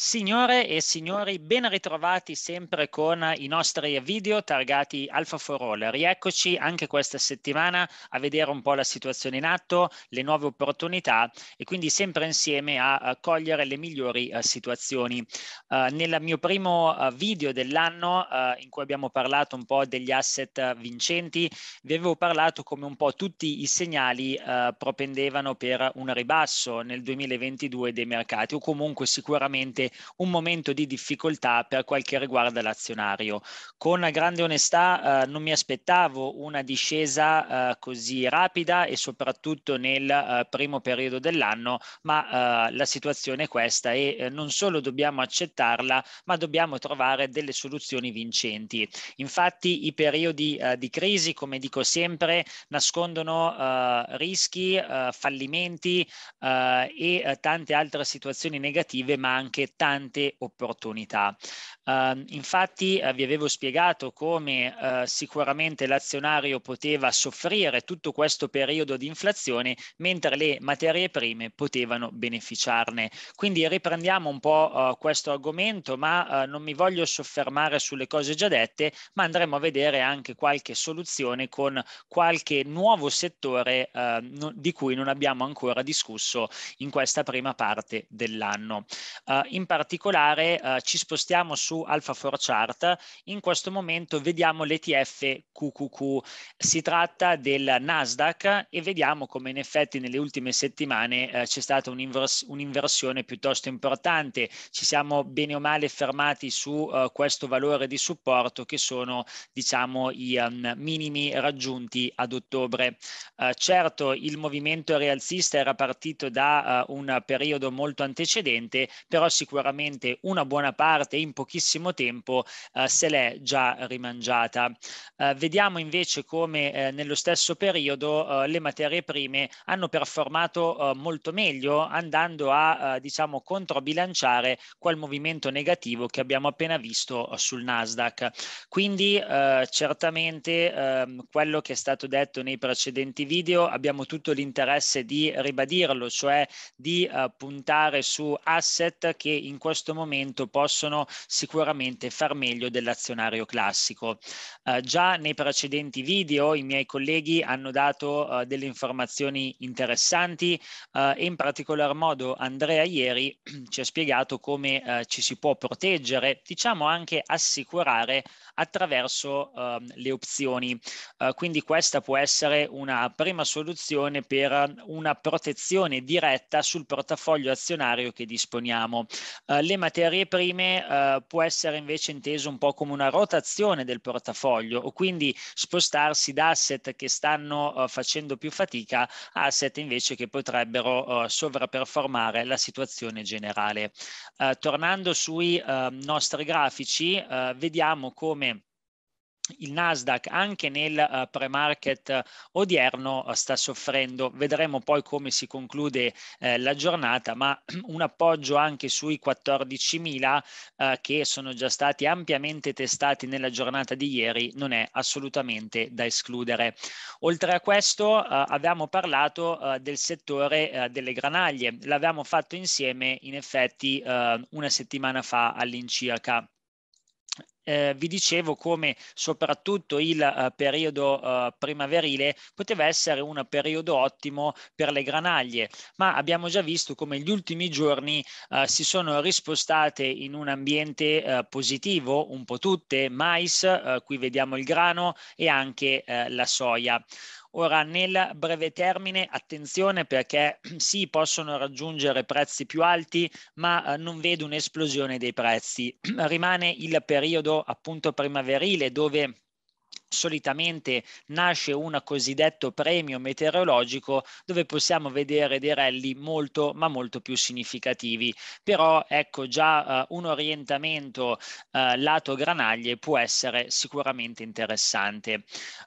Signore e signori, ben ritrovati sempre con i nostri video targati Alpha for All. Rieccoci anche questa settimana a vedere un po' la situazione in atto, le nuove opportunità e quindi sempre insieme a, cogliere le migliori uh, situazioni. Uh, nel mio primo uh, video dell'anno in cui abbiamo parlato un po' degli asset vincenti, vi avevo parlato come un po' tutti i segnali propendevano per un ribasso nel 2022 dei mercati o comunque sicuramente un momento di difficoltà per quel che riguarda l'azionario. Con grande onestà eh, non mi aspettavo una discesa eh, così rapida e soprattutto nel eh, primo periodo dell'anno, ma eh, la situazione è questa e eh, non solo dobbiamo accettarla, ma dobbiamo trovare delle soluzioni vincenti. Infatti i periodi eh, di crisi, come dico sempre, nascondono rischi, fallimenti e tante altre situazioni negative, ma anche tante opportunità. Uh, infatti uh, vi avevo spiegato come uh, sicuramente l'azionario poteva soffrire tutto questo periodo di inflazione mentre le materie prime potevano beneficiarne. Quindi riprendiamo un po' eh, questo argomento ma non mi voglio soffermare sulle cose già dette ma andremo a vedere anche qualche soluzione con qualche nuovo settore no, di cui non abbiamo ancora discusso in questa prima parte dell'anno. in particolare ci spostiamo su Alpha 4 Chart, in questo momento vediamo l'ETF QQQ. Si tratta del Nasdaq e vediamo come in effetti nelle ultime settimane eh, c'è stata un'invers- un'inversione piuttosto importante. Ci siamo bene o male fermati su eh, questo valore di supporto che sono diciamo i um, minimi raggiunti ad ottobre. Eh, certo il movimento rialzista era partito da uh, un periodo molto antecedente, però sicuramente una buona parte in pochissimo pochissimo tempo eh, se l'è già rimangiata. Eh, vediamo invece come eh, nello stesso periodo eh, le materie prime hanno performato eh, molto meglio andando a eh, diciamo controbilanciare quel movimento negativo che abbiamo appena visto sul Nasdaq. Quindi certamente ehm, quello che è stato detto nei precedenti video abbiamo tutto l'interesse di ribadirlo, cioè di puntare su asset che in questo momento possono sicuramente sicuramente far meglio dell'azionario classico. Eh, già nei precedenti video i miei colleghi hanno dato eh, delle informazioni interessanti eh, e in particolar modo Andrea ieri ci ha spiegato come eh, ci si può proteggere, diciamo anche assicurare attraverso ehm, le opzioni. Eh, quindi questa può essere una prima soluzione per una protezione diretta sul portafoglio azionario che disponiamo. Eh, le materie prime può può essere invece inteso un po' come una rotazione del portafoglio o quindi spostarsi da asset che stanno uh, facendo più fatica a asset invece che potrebbero uh, sovraperformare la situazione generale. Uh, tornando sui nostri grafici, vediamo come il Nasdaq anche nel uh, pre-market uh, odierno uh, sta soffrendo, vedremo poi come si conclude la giornata, ma un appoggio anche sui 14.000 che sono già stati ampiamente testati nella giornata di ieri non è assolutamente da escludere. Oltre a questo abbiamo parlato del settore delle granaglie, l'abbiamo fatto insieme in effetti una settimana fa all'incirca eh, vi dicevo come soprattutto il eh, periodo eh, primaverile poteva essere un periodo ottimo per le granaglie, ma abbiamo già visto come gli ultimi giorni eh, si sono rispostate in un ambiente eh, positivo, un po' tutte, mais, eh, qui vediamo il grano e anche la soia. Ora, nel breve termine, attenzione perché sì, possono raggiungere prezzi più alti, ma eh, non vedo un'esplosione dei prezzi. Rimane il periodo appunto primaverile dove solitamente nasce un cosiddetto premio meteorologico dove possiamo vedere dei rally molto ma molto più significativi però ecco già uh, un orientamento uh, lato granaglie può essere sicuramente interessante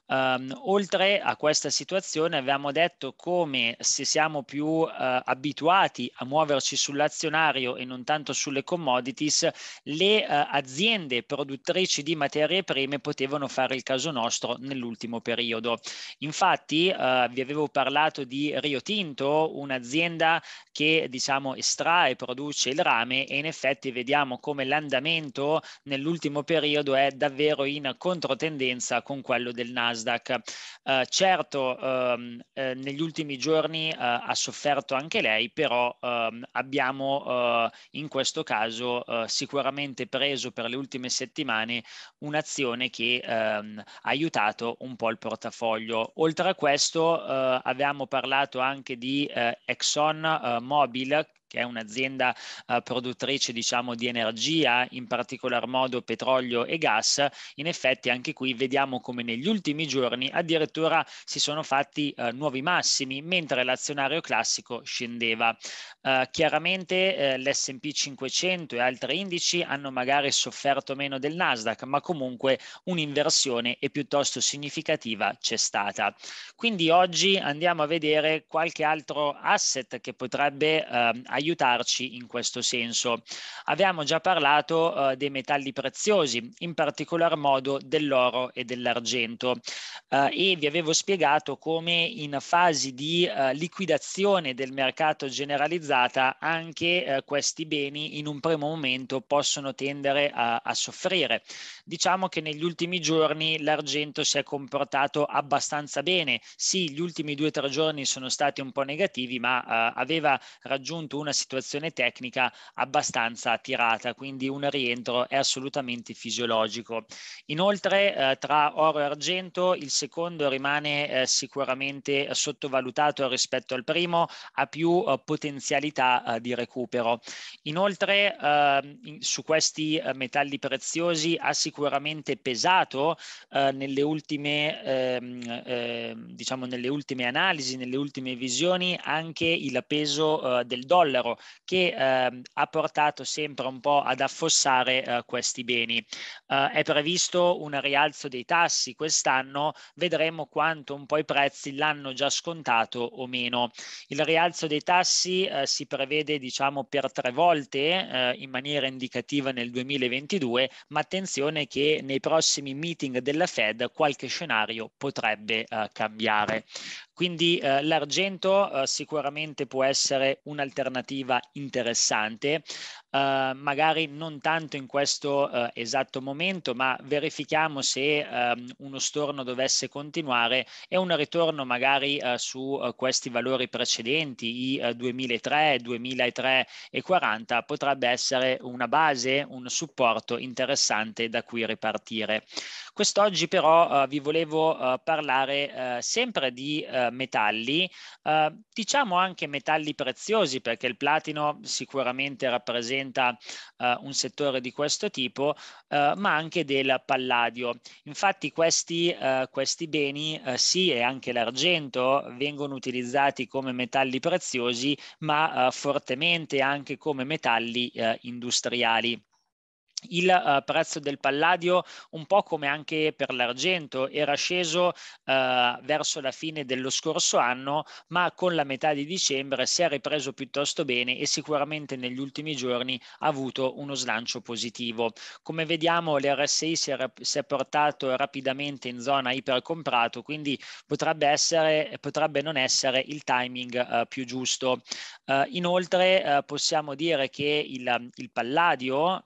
um, oltre a questa situazione abbiamo detto come se siamo più uh, abituati a muoverci sull'azionario e non tanto sulle commodities le aziende produttrici di materie prime potevano fare il caso nostro nell'ultimo periodo. Infatti eh, vi avevo parlato di Rio Tinto, un'azienda che diciamo estrae e produce il rame e in effetti vediamo come l'andamento nell'ultimo periodo è davvero in controtendenza con quello del Nasdaq. Eh, certo ehm, eh, negli ultimi giorni eh, ha sofferto anche lei, però ehm, abbiamo eh, in questo caso eh, sicuramente preso per le ultime settimane un'azione che ehm, aiutato un po' il portafoglio. Oltre a questo eh, avevamo parlato anche di eh, Exxon eh, Mobil che è un'azienda eh, produttrice diciamo, di energia, in particolar modo petrolio e gas, in effetti anche qui vediamo come negli ultimi giorni addirittura si sono fatti eh, nuovi massimi, mentre l'azionario classico scendeva. Eh, chiaramente l'SP 500 e altri indici hanno magari sofferto meno del Nasdaq, ma comunque un'inversione è piuttosto significativa c'è stata. Quindi oggi andiamo a vedere qualche altro asset che potrebbe aiutare ehm, aiutarci in questo senso. Abbiamo già parlato eh, dei metalli preziosi, in particolar modo dell'oro e dell'argento eh, e vi avevo spiegato come in fasi di eh, liquidazione del mercato generalizzata anche eh, questi beni in un primo momento possono tendere a, a soffrire. Diciamo che negli ultimi giorni l'argento si è comportato abbastanza bene. Sì, gli ultimi due o tre giorni sono stati un po' negativi, ma eh, aveva raggiunto una una situazione tecnica abbastanza tirata, quindi un rientro è assolutamente fisiologico. Inoltre eh, tra oro e argento il secondo rimane eh, sicuramente sottovalutato rispetto al primo, ha più eh, potenzialità eh, di recupero. Inoltre ehm, in, su questi eh, metalli preziosi ha sicuramente pesato eh, nelle ultime, ehm, ehm, diciamo nelle ultime analisi, nelle ultime visioni anche il peso del dollaro libero che eh, ha portato sempre un po' ad affossare eh, questi beni. Eh, è previsto un rialzo dei tassi quest'anno, vedremo quanto un po' i prezzi l'hanno già scontato o meno. Il rialzo dei tassi eh, si prevede diciamo per tre volte eh, in maniera indicativa nel 2022, ma attenzione che nei prossimi meeting della Fed qualche scenario potrebbe cambiare. Quindi eh, l'argento eh, sicuramente può essere un'alternativa interessante, eh, magari non tanto in questo eh, esatto momento, ma verifichiamo se eh, uno storno dovesse continuare e un ritorno magari eh, su eh, questi valori precedenti, i 2003, eh, 2003 e 40, potrebbe essere una base, un supporto interessante da cui ripartire. Quest'oggi però vi volevo parlare sempre di metalli, diciamo anche metalli preziosi perché il platino sicuramente rappresenta rappresenta eh, un settore di questo tipo, eh, ma anche del palladio. Infatti questi, eh, questi beni, eh, sì, e anche l'argento, vengono utilizzati come metalli preziosi, ma eh, fortemente anche come metalli industriali il uh, prezzo del palladio, un po' come anche per l'argento, era sceso uh, verso la fine dello scorso anno, ma con la metà di dicembre si è ripreso piuttosto bene e sicuramente negli ultimi giorni ha avuto uno slancio positivo. Come vediamo l'RSI si è, si è portato rapidamente in zona ipercomprato, quindi potrebbe, essere, potrebbe non essere il timing uh, più giusto. inoltre possiamo dire che il, il palladio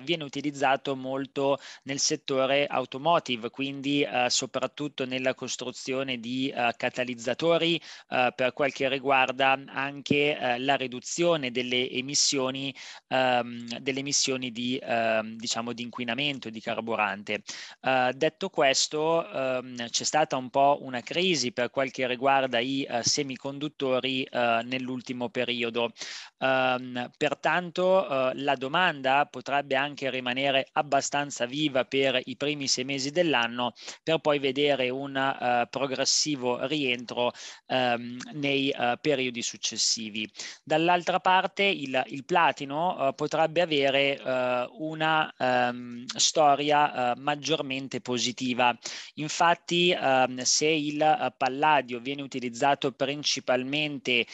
viene viene utilizzato molto nel settore automotive, quindi eh, soprattutto nella costruzione di eh, catalizzatori eh, per quel che riguarda anche eh, la riduzione delle emissioni, ehm, delle emissioni di, ehm, diciamo, di, inquinamento di carburante. Eh, detto questo, ehm, c'è stata un po' una crisi per quel che riguarda i semiconduttori nell'ultimo periodo. Um, pertanto uh, la domanda potrebbe anche rimanere abbastanza viva per i primi sei mesi dell'anno per poi vedere un uh, progressivo rientro um, nei uh, periodi successivi. Dall'altra parte il, il platino potrebbe avere una um, storia maggiormente positiva. Infatti se il palladio viene utilizzato principalmente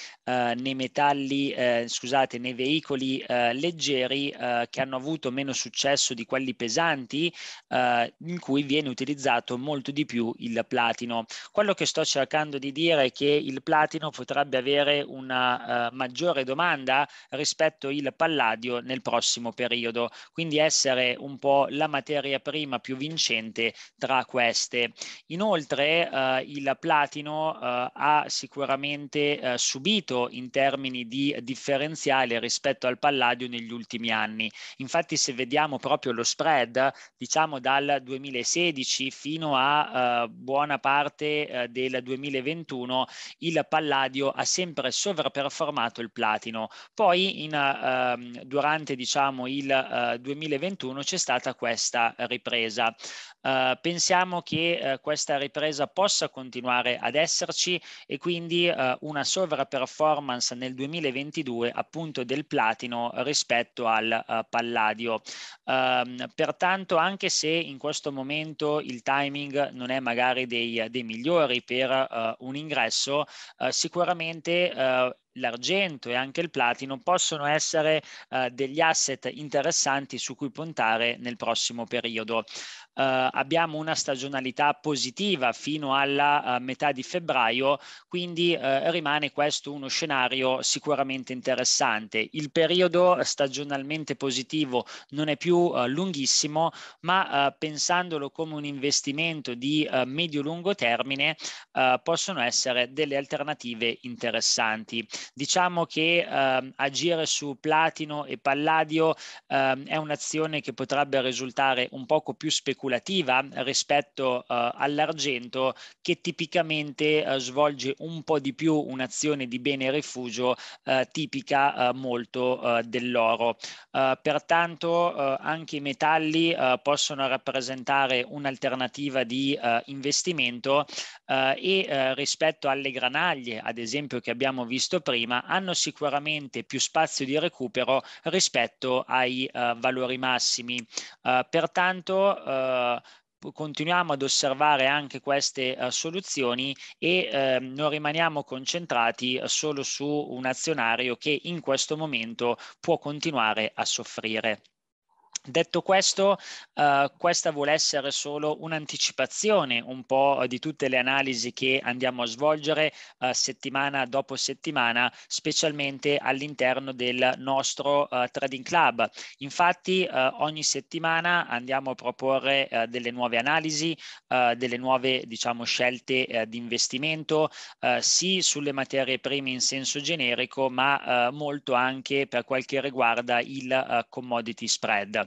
nei metalli scusate, nei veicoli eh, leggeri eh, che hanno avuto meno successo di quelli pesanti eh, in cui viene utilizzato molto di più il platino. Quello che sto cercando di dire è che il platino potrebbe avere una eh, maggiore domanda rispetto al palladio nel prossimo periodo, quindi essere un po' la materia prima più vincente tra queste. Inoltre eh, il platino eh, ha sicuramente subito in termini di differenza differenziale rispetto al palladio negli ultimi anni. Infatti se vediamo proprio lo spread, diciamo dal 2016 fino a eh, buona parte eh, del 2021, il palladio ha sempre sovraperformato il platino. Poi in, eh, durante diciamo, il 2021 eh, c'è stata questa ripresa. Uh, pensiamo che uh, questa ripresa possa continuare ad esserci e quindi uh, una sovraperformance nel 2022 appunto del platino rispetto al uh, palladio. Um, pertanto anche se in questo momento il timing non è magari dei, dei migliori per uh, un ingresso, uh, sicuramente l'argento e anche il platino possono essere uh, degli asset interessanti su cui puntare nel prossimo periodo. Uh, abbiamo una stagionalità positiva fino alla uh, metà di febbraio, quindi rimane questo uno scenario sicuramente interessante. Il periodo stagionalmente positivo non è più lunghissimo, ma pensandolo come un investimento di medio-lungo termine possono essere delle alternative interessanti. Diciamo che ehm, agire su platino e palladio ehm, è un'azione che potrebbe risultare un poco più speculativa rispetto eh, all'argento che tipicamente eh, svolge un po' di più un'azione di bene rifugio eh, tipica eh, molto eh, dell'oro. Eh, pertanto anche i metalli possono rappresentare un'alternativa di investimento e rispetto alle granaglie, ad esempio che abbiamo visto prima, prima hanno sicuramente più spazio di recupero rispetto ai uh, valori massimi. Uh, pertanto eh, continuiamo ad osservare anche queste uh, soluzioni e eh, non rimaniamo concentrati solo su un azionario che in questo momento può continuare a soffrire. Detto questo, eh, questa vuole essere solo un'anticipazione un po' di tutte le analisi che andiamo a svolgere eh, settimana dopo settimana, specialmente all'interno del nostro eh, Trading Club. Infatti eh, ogni settimana andiamo a proporre eh, delle nuove analisi, eh, delle nuove diciamo, scelte di investimento, sì sulle materie prime in senso generico, ma molto anche per quel che riguarda il commodity spread.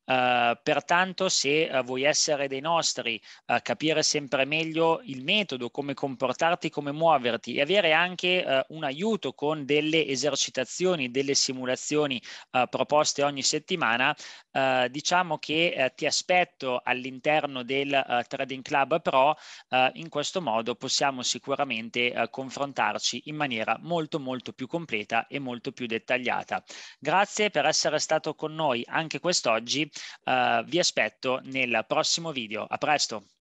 Uh, pertanto, se uh, vuoi essere dei nostri, uh, capire sempre meglio il metodo, come comportarti, come muoverti e avere anche un aiuto con delle esercitazioni, delle simulazioni proposte ogni settimana, diciamo che ti aspetto all'interno del Trading Club Pro. in questo modo possiamo sicuramente confrontarci in maniera molto molto più completa e molto più dettagliata. Grazie per essere stato con noi anche quest'oggi. Eh, vi aspetto nel prossimo video. A presto!